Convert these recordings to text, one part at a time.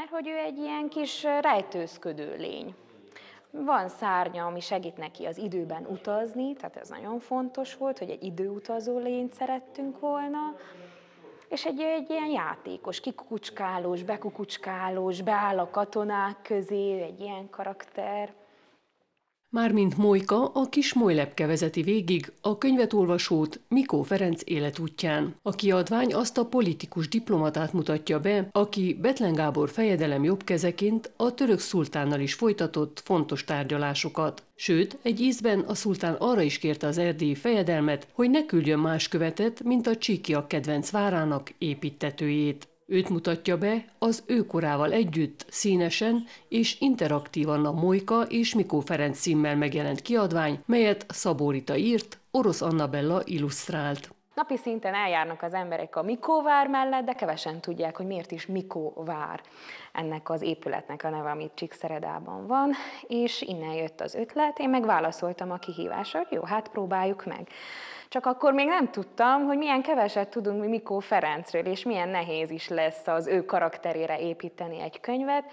Mert hogy ő egy ilyen kis rejtőzködő lény. Van szárnya, ami segít neki az időben utazni, tehát ez nagyon fontos volt, hogy egy időutazó lényt szerettünk volna, és egy, egy ilyen játékos, kikukucskálós, bekukucskálós, beáll a katonák közé, egy ilyen karakter. Mármint Mojka a kis Mojlepke vezeti végig a könyvet olvasót Mikó Ferenc életútján. A kiadvány azt a politikus diplomatát mutatja be, aki Betlen Gábor fejedelem jobbkezeként a török szultánnal is folytatott fontos tárgyalásokat. Sőt, egy ízben a szultán arra is kérte az erdélyi fejedelmet, hogy ne küldjön más követet, mint a csíkiak kedvenc várának építetőjét. Őt mutatja be az ő korával együtt, színesen és interaktívan a Mojka és Mikó Ferenc címmel megjelent kiadvány, melyet Szaborita írt, Orosz Annabella illusztrált. Napi szinten eljárnak az emberek a Mikóvár mellett, de kevesen tudják, hogy miért is Mikóvár ennek az épületnek a neve, amit Csíkszeredában van, és innen jött az ötlet, én meg válaszoltam a kihívásra, jó, hát próbáljuk meg. Csak akkor még nem tudtam, hogy milyen keveset tudunk mi Mikó Ferencről, és milyen nehéz is lesz az ő karakterére építeni egy könyvet.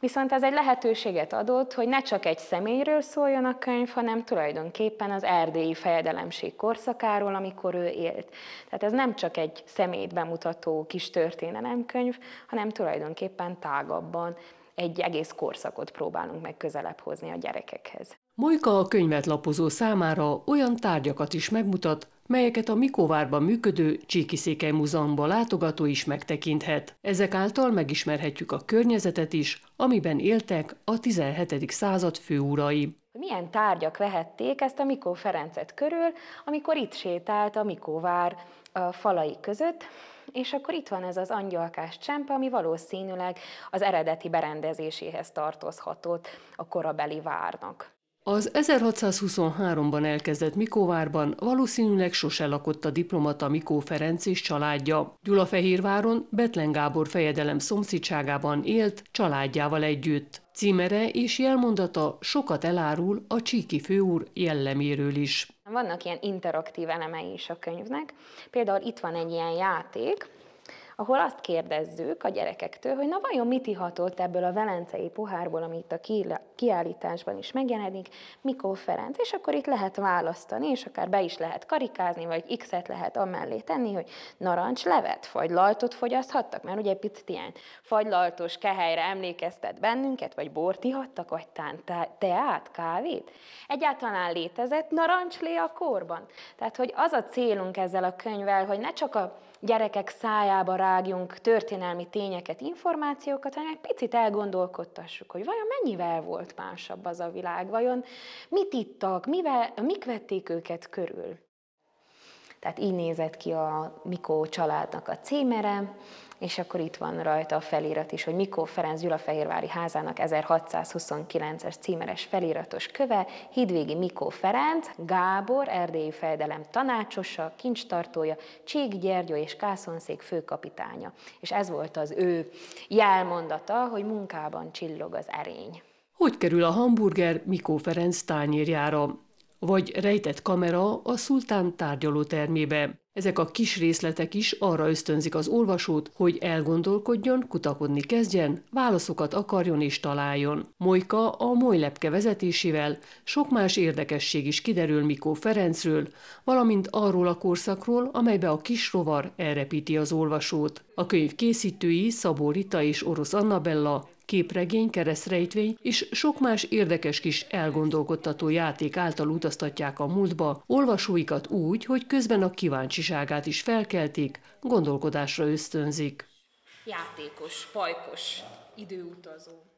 Viszont ez egy lehetőséget adott, hogy ne csak egy személyről szóljon a könyv, hanem tulajdonképpen az erdélyi fejedelemség korszakáról, amikor ő élt. Tehát ez nem csak egy szemét bemutató kis történelemkönyv, hanem tulajdonképpen tágabban egy egész korszakot próbálunk meg közelebb hozni a gyerekekhez. Mojka a könyvet lapozó számára olyan tárgyakat is megmutat, melyeket a Mikóvárban működő Csíkiszékely Múzeumba látogató is megtekinthet. Ezek által megismerhetjük a környezetet is, amiben éltek a 17. század főúrai. Milyen tárgyak vehették ezt a Mikó Ferencet körül, amikor itt sétált a Mikóvár falai között, és akkor itt van ez az angyalkás csempe, ami valószínűleg az eredeti berendezéséhez tartozhatott a korabeli várnak. Az 1623-ban elkezdett Mikóvárban valószínűleg sose lakott a diplomata Mikó Ferenc és családja. Gyulafehérváron Betlen Gábor fejedelem szomszédságában élt családjával együtt. Címere és jelmondata sokat elárul a Csíki főúr jelleméről is. Vannak ilyen interaktív elemei is a könyvnek. Például itt van egy ilyen játék, ahol azt kérdezzük a gyerekektől, hogy na vajon mit ihatott ebből a velencei pohárból, amit a kiállításban is megjelenik, Mikó Ferenc, és akkor itt lehet választani, és akár be is lehet karikázni, vagy X-et lehet amellé tenni, hogy narancslevet, fagylaltot fogyaszthattak, mert ugye picit ilyen fagylaltos kehelyre emlékeztet bennünket, vagy bort ihattak, vagy tán, teát, kávét. Egyáltalán létezett narancslé a korban. Tehát, hogy az a célunk ezzel a könyvvel, hogy ne csak a gyerekek szájába rágjunk történelmi tényeket, információkat, hanem egy picit elgondolkodtassuk, hogy vajon mennyivel volt másabb az a világ, vajon mit ittak, mivel, mik vették őket körül. Tehát így nézett ki a Mikó családnak a címere, és akkor itt van rajta a felirat is, hogy Mikó Ferenc Gyulafehérvári házának 1629-es címeres feliratos köve, Hidvégi Mikó Ferenc, Gábor, erdélyi fejdelem tanácsosa, kincstartója, Csík Gyergyó és Kászonszék főkapitánya. És ez volt az ő jelmondata, hogy munkában csillog az erény. Hogy kerül a hamburger Mikó Ferenc tányérjára? vagy rejtett kamera a szultán termébe. Ezek a kis részletek is arra ösztönzik az olvasót, hogy elgondolkodjon, kutakodni kezdjen, válaszokat akarjon és találjon. Mojka a Mojlepke vezetésével sok más érdekesség is kiderül Mikó Ferencről, valamint arról a korszakról, amelybe a kis rovar elrepíti az olvasót. A könyv készítői Szabó Rita és Orosz Annabella képregény, keresztrejtvény és sok más érdekes kis elgondolkodtató játék által utaztatják a múltba olvasóikat úgy, hogy közben a kíváncsiságát is felkeltik, gondolkodásra ösztönzik. Játékos, pajkos, időutazó.